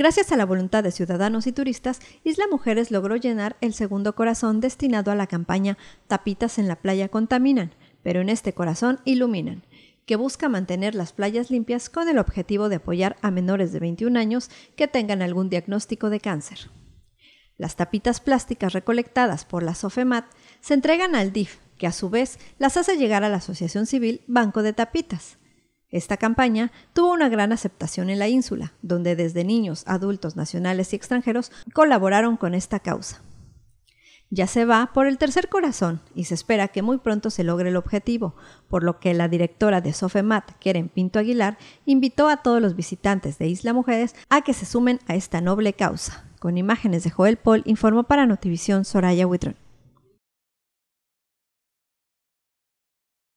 Gracias a la voluntad de ciudadanos y turistas, Isla Mujeres logró llenar el segundo corazón destinado a la campaña Tapitas en la playa contaminan, pero en este corazón iluminan que busca mantener las playas limpias con el objetivo de apoyar a menores de 21 años que tengan algún diagnóstico de cáncer. Las tapitas plásticas recolectadas por la SOFEMAT se entregan al DIF, que a su vez las hace llegar a la Asociación Civil Banco de Tapitas. Esta campaña tuvo una gran aceptación en la ínsula, donde desde niños, adultos, nacionales y extranjeros colaboraron con esta causa. Ya se va por el tercer corazón y se espera que muy pronto se logre el objetivo, por lo que la directora de Sofemat, Keren Pinto Aguilar, invitó a todos los visitantes de Isla Mujeres a que se sumen a esta noble causa. Con imágenes de Joel Paul informó para Notivisión Soraya Witron.